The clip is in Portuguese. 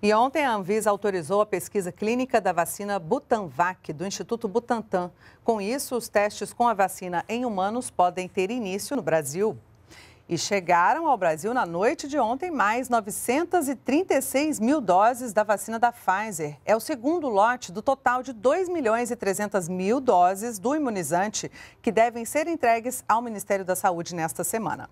E ontem a Anvisa autorizou a pesquisa clínica da vacina Butanvac, do Instituto Butantan. Com isso, os testes com a vacina em humanos podem ter início no Brasil. E chegaram ao Brasil na noite de ontem mais 936 mil doses da vacina da Pfizer. É o segundo lote do total de 2 milhões e 300 mil doses do imunizante que devem ser entregues ao Ministério da Saúde nesta semana.